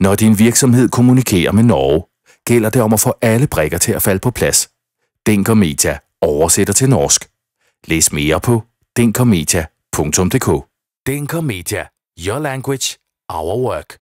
Når din virksomhed kommunikerer med Norge, gælder det om at få alle brikker til at falde på plads. Denker Media oversætter til norsk. Læs mere på denkmedia.dk Denker Media. Your language, our work.